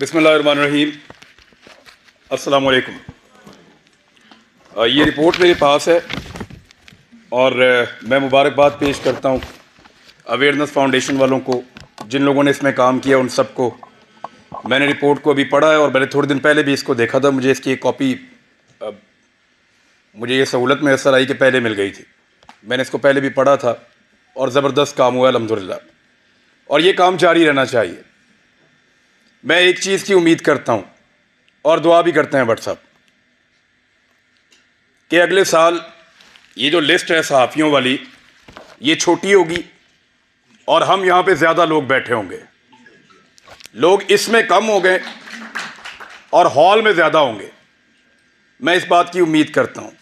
बिसमीम अस्सलाम वालेकुम ये रिपोर्ट मेरे पास है और मैं मुबारकबाद पेश करता हूँ अवेयरनेस फाउंडेशन वालों को जिन लोगों ने इसमें काम किया उन सबको मैंने रिपोर्ट को अभी पढ़ा है और मैंने थोड़े दिन पहले भी इसको देखा था मुझे इसकी एक कॉपी मुझे ये सहूलत मैसर आई कि पहले मिल गई थी मैंने इसको पहले भी पढ़ा था और ज़बरदस्त काम हुआ अलहमदिल्ला और ये काम जारी रहना चाहिए मैं एक चीज़ की उम्मीद करता हूँ और दुआ भी करते हैं व्हाट्सअप कि अगले साल ये जो लिस्ट है सहाफ़ियों वाली ये छोटी होगी और हम यहाँ पे ज़्यादा लोग बैठे होंगे लोग इसमें कम हो गए और हॉल में ज़्यादा होंगे मैं इस बात की उम्मीद करता हूँ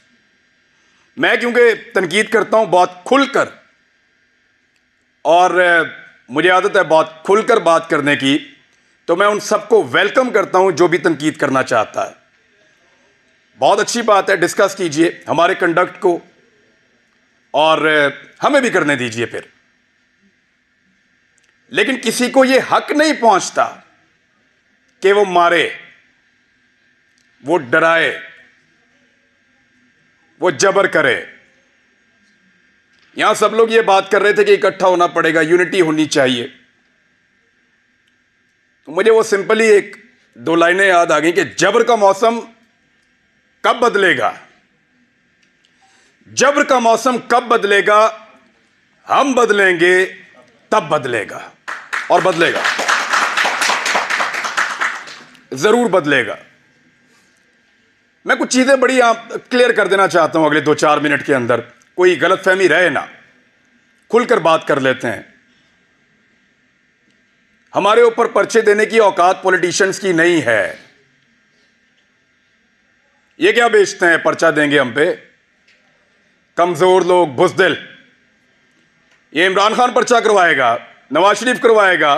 मैं क्योंकि तनकीद करता हूँ बात खुल कर और मुझे आदत है बात खुल कर बात करने की तो मैं उन सबको वेलकम करता हूं जो भी तनकीद करना चाहता है बहुत अच्छी बात है डिस्कस कीजिए हमारे कंडक्ट को और हमें भी करने दीजिए फिर लेकिन किसी को ये हक नहीं पहुंचता कि वो मारे वो डराए वो जबर करे यहां सब लोग ये बात कर रहे थे कि इकट्ठा होना पड़ेगा यूनिटी होनी चाहिए तो मुझे वो सिंपली एक दो लाइनें याद आ गई कि जबर का मौसम कब बदलेगा जबर का मौसम कब बदलेगा हम बदलेंगे तब बदलेगा और बदलेगा जरूर बदलेगा मैं कुछ चीज़ें बड़ी आप क्लियर कर देना चाहता हूं अगले दो चार मिनट के अंदर कोई गलतफहमी रहे ना खुलकर बात कर लेते हैं हमारे ऊपर पर्चे देने की औकात पॉलिटिशियंस की नहीं है ये क्या बेचते हैं पर्चा देंगे हम पे कमजोर लोग बुजदिल ये इमरान खान पर्चा करवाएगा नवाज शरीफ करवाएगा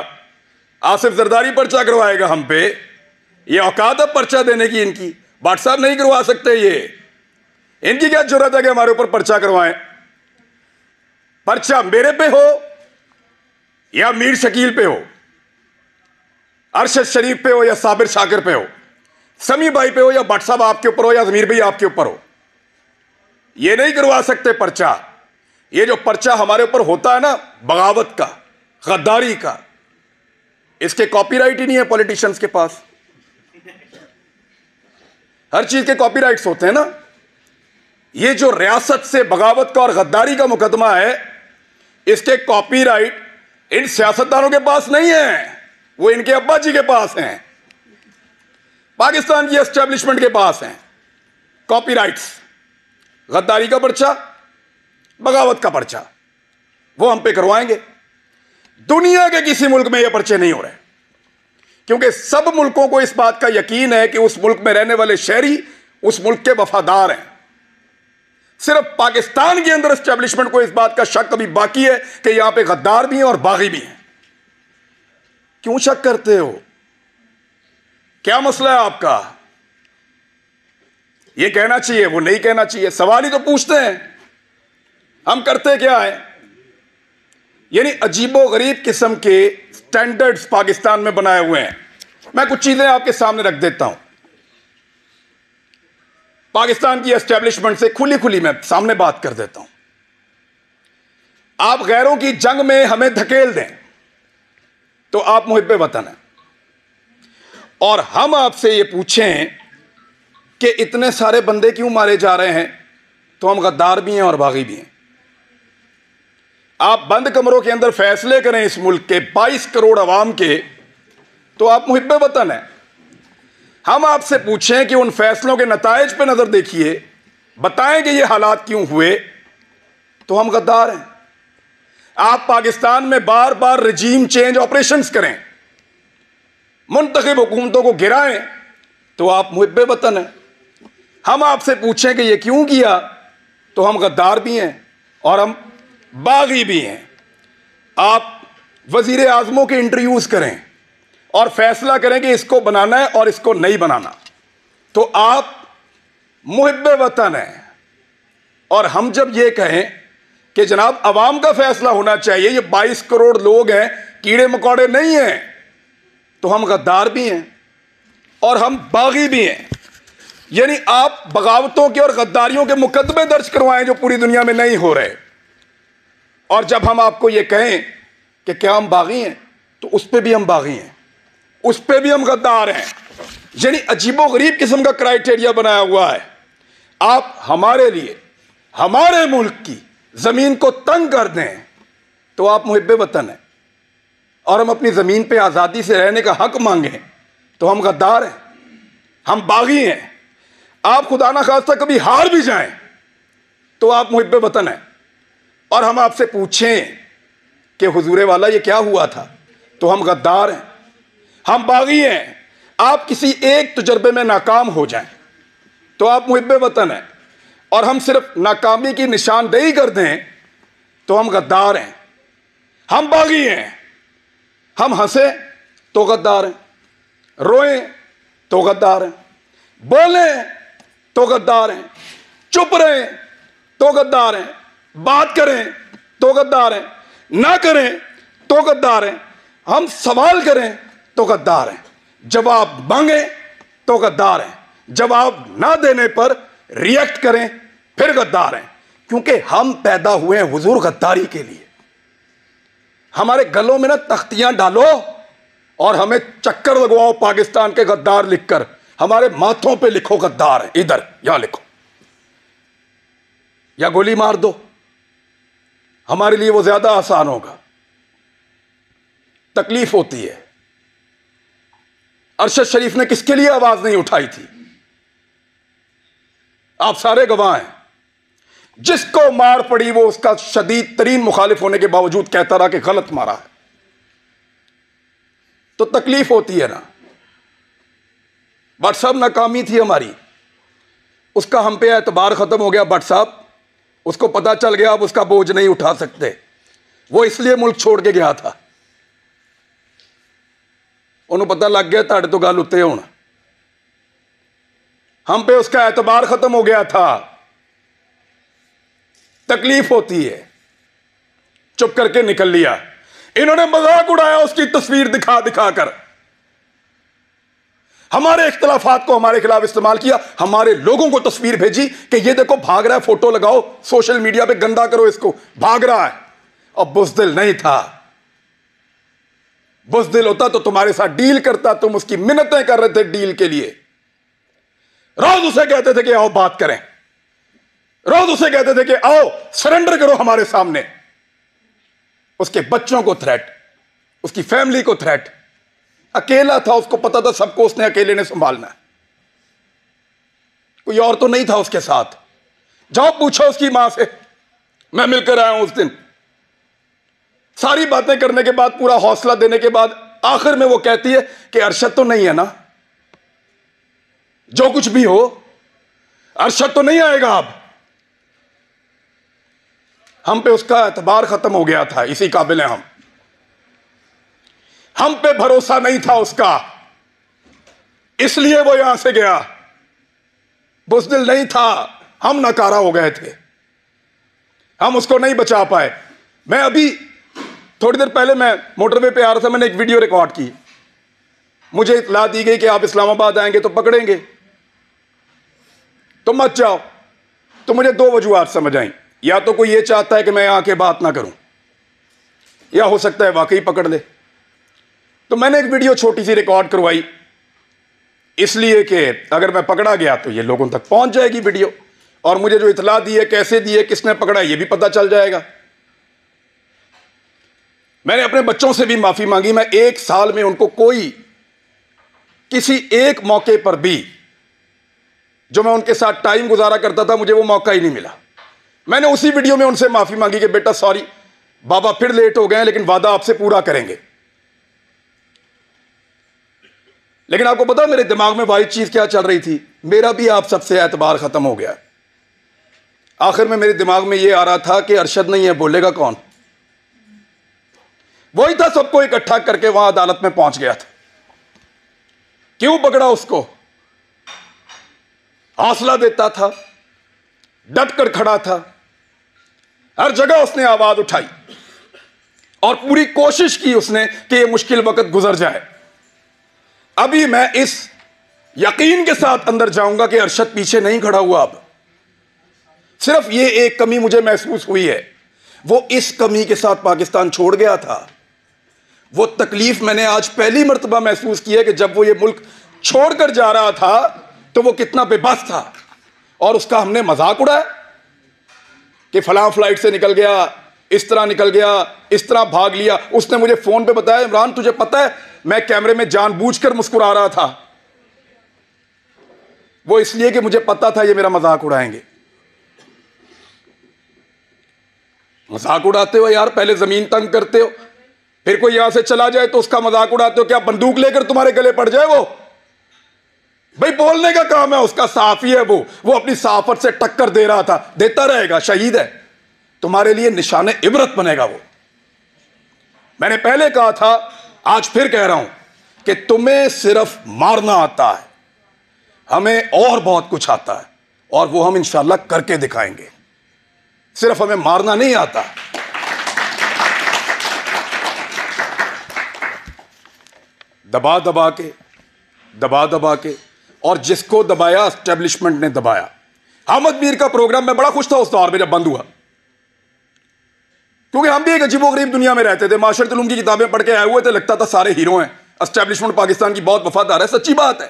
आसिफ जरदारी पर्चा करवाएगा हम पे ये औकात है पर्चा देने की इनकी बाट साहब नहीं करवा सकते ये इनकी क्या जरूरत है कि हमारे ऊपर पर्चा करवाएं पर्चा मेरे पे हो या मीर शकील पे हो अरशद शरीफ पे हो या साबिर शाकिर पे हो समी भाई पे हो या भट्ट साहब आपके ऊपर हो या जमीर भाई आपके ऊपर हो ये नहीं करवा सकते पर्चा ये जो पर्चा हमारे ऊपर होता है ना बगावत का गद्दारी का इसके कॉपीराइट ही नहीं है पॉलिटिशियंस के पास हर चीज के कॉपीराइट्स होते हैं ना ये जो रियासत से बगावत का और गद्दारी का मुकदमा है इसके कॉपीराइट इन सियासतदानों के पास नहीं है वो इनके अब्बा जी के पास हैं पाकिस्तान की एस्टेब्लिशमेंट के पास हैं कॉपीराइट्स गद्दारी का पर्चा बगावत का पर्चा वो हम पे करवाएंगे दुनिया के किसी मुल्क में ये पर्चे नहीं हो रहे क्योंकि सब मुल्कों को इस बात का यकीन है कि उस मुल्क में रहने वाले शहरी उस मुल्क के वफादार हैं सिर्फ पाकिस्तान के अंदर एस्टेब्लिशमेंट को इस बात का शक अभी बाकी है कि यहां पे गद्दार भी हैं और बागी भी हैं क्यों शक करते हो क्या मसला है आपका ये कहना चाहिए वो नहीं कहना चाहिए सवाल ही तो पूछते हैं हम करते क्या है यानी अजीबो गरीब किस्म के स्टैंडर्ड्स पाकिस्तान में बनाए हुए हैं मैं कुछ चीज़ें आपके सामने रख देता हूं पाकिस्तान की एस्टेब्लिशमेंट से खुली खुली मैं सामने बात कर देता हूं आप गैरों की जंग में हमें धकेल दें तो आप मुहिब वतन हैं और हम आपसे ये पूछें कि इतने सारे बंदे क्यों मारे जा रहे हैं तो हम गद्दार भी हैं और बागी भी हैं आप बंद कमरों के अंदर फैसले करें इस मुल्क के 22 करोड़ अवाम के तो आप मुहब वतन हैं हम आपसे पूछें कि उन फैसलों के नतज पर नज़र देखिए बताएं कि ये हालात क्यों हुए तो हम गद्दार हैं आप पाकिस्तान में बार बार रजीम चेंज ऑपरेशन करें मुंतखब हुकूमतों को गिराएं तो आप मुहब वतन हैं हम आपसे पूछें कि ये क्यों किया तो हम गद्दार भी हैं और हम बागी भी हैं आप वजीर आज़मों के इंटरव्यूज़ करें और फैसला करें कि इसको बनाना है और इसको नहीं बनाना तो आप मुहब वतन हैं और हम जब ये कहें कि जनाब आवाम का फैसला होना चाहिए ये 22 करोड़ लोग हैं कीड़े मकोड़े नहीं हैं तो हम गद्दार भी हैं और हम बागी भी हैं यानी आप बगावतों के और गद्दारियों के मुकदमे दर्ज करवाएं जो पूरी दुनिया में नहीं हो रहे और जब हम आपको ये कहें कि क्या हम बागी हैं तो उस पर भी हम बागी हैं उस पर भी हम गद्दार हैं यानी अजीबो गरीब किस्म का क्राइटेरिया बनाया हुआ है आप हमारे लिए हमारे मुल्क की ज़मीन को तंग कर दें तो आप मुहब वतन हैं और हम अपनी ज़मीन पर आज़ादी से रहने का हक मांगें तो हम गद्दार हैं हम बागी हैं आप खुदा ना खास्ता कभी हार भी जाएं तो आप मुहब वतन हैं और हम आपसे पूछें कि हजूर वाला ये क्या हुआ था तो हम गद्दार हैं हम बागी हैं आप किसी एक तजर्बे में नाकाम हो जाएं तो आप मुहब वतन हैं और हम सिर्फ नाकामी की निशानदेही कर दें तो हम गद्दार हैं हम बागी हैं हम हंसे तो गद्दार हैं रोए तो गद्दार हैं बोले तो गद्दार हैं चुप रहे तो गद्दार हैं बात करें तो गद्दार हैं ना करें तो गद्दार हैं हम सवाल करें तो गद्दार हैं जवाब मांगे तो गद्दार हैं जवाब ना देने पर रिएक्ट करें फिर गद्दार हैं क्योंकि हम पैदा हुए हैं हुजूर गद्दारी के लिए हमारे गलों में ना तख्तियां डालो और हमें चक्कर लगवाओ पाकिस्तान के गद्दार लिखकर हमारे माथों पे लिखो गद्दार है इधर यहां लिखो या गोली मार दो हमारे लिए वो ज्यादा आसान होगा तकलीफ होती है अरशद शरीफ ने किसके लिए आवाज नहीं उठाई थी आप सारे गवाह हैं जिसको मार पड़ी वो उसका शदीद तरीन मुखालिफ होने के बावजूद कहता रहा कि गलत मारा है तो तकलीफ होती है ना बट साहब नाकामी थी हमारी उसका हम पे एतबार ख़त्म हो गया बट साहब उसको पता चल गया अब उसका बोझ नहीं उठा सकते वो इसलिए मुल्क छोड़ के गया था उन्होंने पता लग गया ताड़े तो गल उत्ते होना हम पे उसका एतबार ख़त्म हो गया था तकलीफ होती है चुप करके निकल लिया इन्होंने मजाक उड़ाया उसकी तस्वीर दिखा दिखा कर हमारे इख्तलाफात को हमारे खिलाफ इस्तेमाल किया हमारे लोगों को तस्वीर भेजी कि ये देखो भाग रहा है फोटो लगाओ सोशल मीडिया पे गंदा करो इसको भाग रहा है और बुजदिल नहीं था बुजदिल होता तो तुम्हारे साथ डील करता तुम उसकी मिन्नतें कर रहे थे डील के लिए रोज उसे कहते थे कि आओ बात करें रोज उसे कहते थे कि आओ सरेंडर करो हमारे सामने उसके बच्चों को थ्रेट उसकी फैमिली को थ्रेट अकेला था उसको पता था सबको उसने अकेले ने संभालना कोई और तो नहीं था उसके साथ जाओ पूछो उसकी मां से मैं मिलकर आया हूं उस दिन सारी बातें करने के बाद पूरा हौसला देने के बाद आखिर में वो कहती है कि अरशद तो नहीं है ना जो कुछ भी हो अरशद तो नहीं आएगा आप हम पे उसका एतबार ख़त्म हो गया था इसी काबिल हैं हम हम पे भरोसा नहीं था उसका इसलिए वो यहां से गया बुजदिल नहीं था हम नकारा हो गए थे हम उसको नहीं बचा पाए मैं अभी थोड़ी देर पहले मैं मोटरवे पे आ रहा था मैंने एक वीडियो रिकॉर्ड की मुझे इतला दी गई कि आप इस्लामाबाद आएंगे तो पकड़ेंगे तो मत जाओ तो मुझे दो वजूहत समझ आई या तो कोई ये चाहता है कि मैं आके बात ना करूं या हो सकता है वाकई पकड़ ले तो मैंने एक वीडियो छोटी सी रिकॉर्ड करवाई इसलिए कि अगर मैं पकड़ा गया तो ये लोगों तक पहुंच जाएगी वीडियो और मुझे जो इतला दी है कैसे दी है किसने पकड़ा ये भी पता चल जाएगा मैंने अपने बच्चों से भी माफ़ी मांगी मैं एक साल में उनको कोई किसी एक मौके पर भी जो मैं उनके साथ टाइम गुजारा करता था मुझे वो मौका ही नहीं मिला मैंने उसी वीडियो में उनसे माफ़ी मांगी कि बेटा सॉरी बाबा फिर लेट हो गए लेकिन वादा आपसे पूरा करेंगे लेकिन आपको पता मेरे दिमाग में वाइट चीज़ क्या चल रही थी मेरा भी आप सबसे एतबार ख़त्म हो गया आखिर में मेरे दिमाग में यह आ रहा था कि अरशद नहीं है बोलेगा कौन वही था सबको इकट्ठा करके वहां अदालत में पहुंच गया था क्यों पकड़ा उसको हौसला देता था डट कर खड़ा था हर जगह उसने आवाज उठाई और पूरी कोशिश की उसने कि यह मुश्किल वक्त गुजर जाए अभी मैं इस यकीन के साथ अंदर जाऊंगा कि अरशद पीछे नहीं खड़ा हुआ अब सिर्फ ये एक कमी मुझे महसूस हुई है वो इस कमी के साथ पाकिस्तान छोड़ गया था वो तकलीफ मैंने आज पहली मरतबा महसूस की है कि जब वो ये मुल्क छोड़कर जा रहा था तो वो कितना बेबस था और उसका हमने मजाक उड़ाया कि फलां फ्लाइट से निकल गया इस तरह निकल गया इस तरह भाग लिया उसने मुझे फ़ोन पे बताया इमरान तुझे पता है मैं कैमरे में जानबूझकर मुस्कुरा रहा था वो इसलिए कि मुझे पता था ये मेरा मजाक उड़ाएंगे मजाक उड़ाते हो यार पहले ज़मीन तंग करते हो फिर कोई यहां से चला जाए तो उसका मजाक उड़ाते हो क्या बंदूक लेकर तुम्हारे गले पड़ जाए वो भाई बोलने का काम है उसका साफी है वो वो अपनी साफत से टक्कर दे रहा था देता रहेगा शहीद है तुम्हारे लिए निशाने इबरत बनेगा वो मैंने पहले कहा था आज फिर कह रहा हूं कि तुम्हें सिर्फ मारना आता है हमें और बहुत कुछ आता है और वो हम इंशाला करके दिखाएंगे सिर्फ हमें मारना नहीं आता दबा दबा के दबा दबा के और जिसको दबाया स्टेब्लिशमेंट ने दबाया हामद मीर का प्रोग्राम मैं बड़ा खुश था उस दौर में जब बंद हुआ क्योंकि हम भी एक अजीबोगरीब दुनिया में रहते थे माशर तुलूम की किताबें पढ़ के आए हुए थे लगता था सारे हीरो हैं अस्टैब्लिशमेंट पाकिस्तान की बहुत वफादार है सच्ची बात है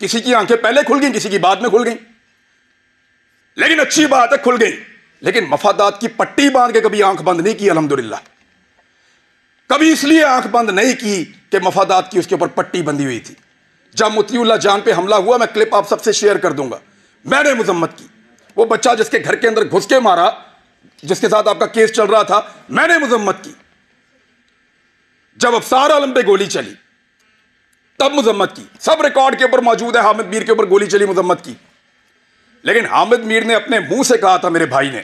किसी की आंखें पहले खुल गई किसी की बाद में खुल गई लेकिन अच्छी बात है खुल गई लेकिन मफादात की पट्टी बांध के कभी आंख बंद नहीं की अलहमदुल्ला कभी इसलिए आंख बंद नहीं की कि मफादात की उसके ऊपर पट्टी बंधी हुई थी जब मुतीउल्ला जान पे हमला हुआ मैं क्लिप आप सबसे शेयर कर दूंगा मैंने मुजम्मत की वो बच्चा जिसके घर के अंदर घुस के मारा जिसके साथ आपका केस चल रहा था मैंने मुजम्मत की जब अफसार आलम पे गोली चली तब मजम्मत की सब रिकॉर्ड के ऊपर मौजूद है हामिद मीर के ऊपर गोली चली मुजम्मत की लेकिन हामिद मीर ने अपने मुंह से कहा था मेरे भाई ने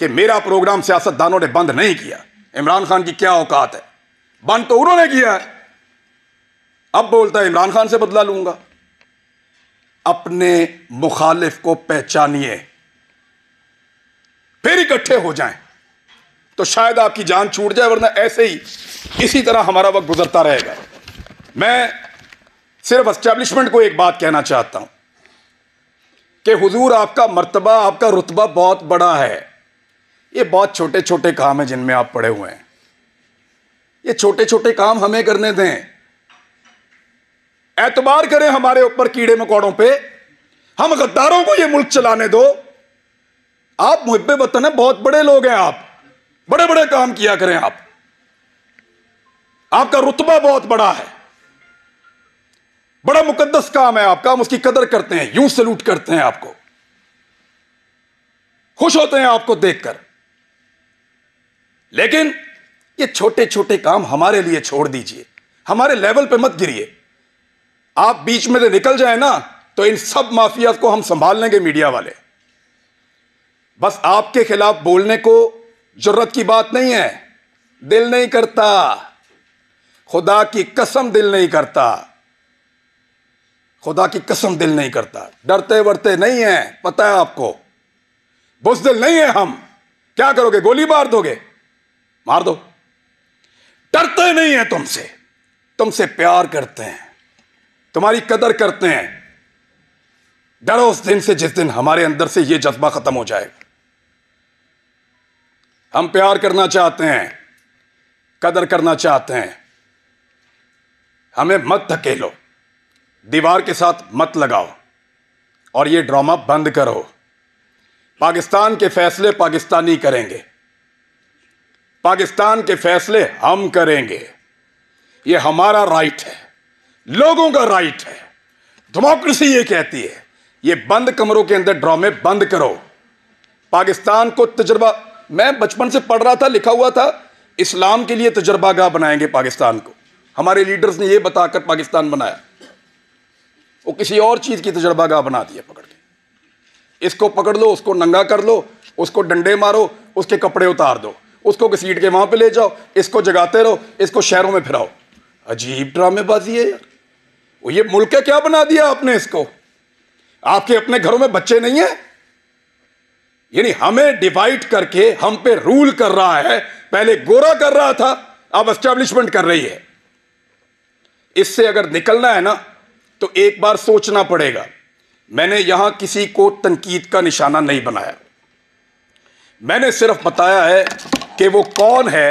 कि मेरा प्रोग्राम सियासतदानों ने बंद नहीं किया इमरान खान की क्या औकात है बंद तो उन्होंने किया है अब बोलता है इमरान खान से बदला लूंगा अपने मुखालिफ को पहचानिए फिर इकट्ठे हो जाएं तो शायद आपकी जान छूट जाए वरना ऐसे ही इसी तरह हमारा वक्त गुजरता रहेगा मैं सिर्फ एस्टेब्लिशमेंट को एक बात कहना चाहता हूं कि हुजूर आपका मर्तबा आपका रुतबा बहुत बड़ा है ये बहुत छोटे छोटे काम है जिनमें आप पड़े हुए हैं ये छोटे छोटे काम हमें करने दें एतबार करें हमारे ऊपर कीड़े मकोड़ों पे हम गद्दारों को ये मुल्क चलाने दो आप मुहबे वतन है बहुत बड़े लोग हैं आप बड़े बड़े काम किया करें आप आपका रुतबा बहुत बड़ा है बड़ा मुकद्दस काम है आपका हम उसकी कदर करते हैं यूं सल्यूट करते हैं आपको खुश होते हैं आपको देखकर लेकिन ये छोटे छोटे काम हमारे लिए छोड़ दीजिए हमारे लेवल पे मत गिरिए आप बीच में से निकल जाए ना तो इन सब माफिया को हम संभाल लेंगे मीडिया वाले बस आपके खिलाफ बोलने को जरूरत की बात नहीं है दिल नहीं करता खुदा की कसम दिल नहीं करता खुदा की कसम दिल नहीं करता डरते वरते नहीं है पता है आपको बुजदिल नहीं है हम क्या करोगे गोली मार दोगे मार दो डरते नहीं है तुमसे तुमसे प्यार करते हैं तुम्हारी कदर करते हैं डरो उस दिन से जिस दिन हमारे अंदर से यह जज्बा खत्म हो जाएगा हम प्यार करना चाहते हैं कदर करना चाहते हैं हमें मत धकेलो दीवार के साथ मत लगाओ और ये ड्रामा बंद करो पाकिस्तान के फैसले पाकिस्तानी करेंगे पाकिस्तान के फैसले हम करेंगे ये हमारा राइट है लोगों का राइट है डेमोक्रेसी ये कहती है ये बंद कमरों के अंदर ड्रामे बंद करो पाकिस्तान को तजर्बा मैं बचपन से पढ़ रहा था लिखा हुआ था इस्लाम के लिए तजर्बागाह बनाएंगे पाकिस्तान को हमारे लीडर्स ने यह बताकर पाकिस्तान बनाया वो किसी और चीज़ की तजर्बागाह बना दिया पकड़ के इसको पकड़ लो उसको नंगा कर लो उसको डंडे मारो उसके कपड़े उतार दो उसको घसीट के वहां पे ले जाओ इसको जगाते रहो इसको शहरों में फिराओ अजीब ड्रामेबाजी है यार वो ये मुल्क क्या बना दिया आपने इसको आपके अपने घरों में बच्चे नहीं है यानी हमें डिवाइड करके हम पे रूल कर रहा है पहले गोरा कर रहा था अब एस्टेब्लिशमेंट कर रही है इससे अगर निकलना है ना तो एक बार सोचना पड़ेगा मैंने यहां किसी को तनकीद का निशाना नहीं बनाया मैंने सिर्फ बताया है कि वो कौन है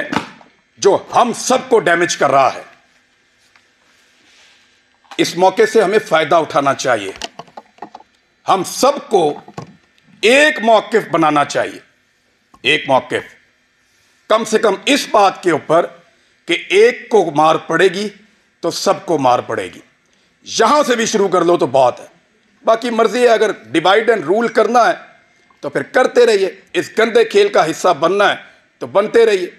जो हम सबको डैमेज कर रहा है इस मौके से हमें फ़ायदा उठाना चाहिए हम सबको एक मौकफ बनाना चाहिए एक मौकेफ कम से कम इस बात के ऊपर कि एक को मार पड़ेगी तो सबको मार पड़ेगी यहां से भी शुरू कर लो तो बहुत है बाकी मर्जी है अगर डिवाइड एंड रूल करना है तो फिर करते रहिए इस गंदे खेल का हिस्सा बनना है तो बनते रहिए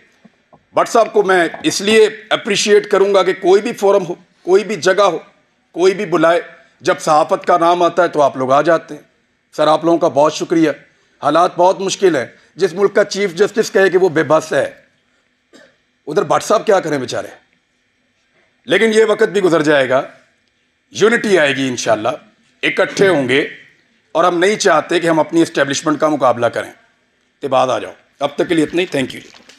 व्हाट्सएप को मैं इसलिए अप्रिशिएट करूंगा कि कोई भी फोरम हो कोई भी जगह हो कोई भी बुलाए जब सहाफ़त का नाम आता है तो आप लोग आ जाते हैं सर आप लोगों का बहुत शुक्रिया हालात बहुत मुश्किल हैं जिस मुल्क का चीफ जस्टिस कहे कि वो बेबस है उधर भट्ट साहब क्या करें बेचारे लेकिन ये वक्त भी गुजर जाएगा यूनिटी आएगी इन इकट्ठे होंगे और हम नहीं चाहते कि हम अपनी इस्टेब्लिशमेंट का मुकाबला करें तो बाद आ जाओ अब तक के लिए इतना ही थैंक यू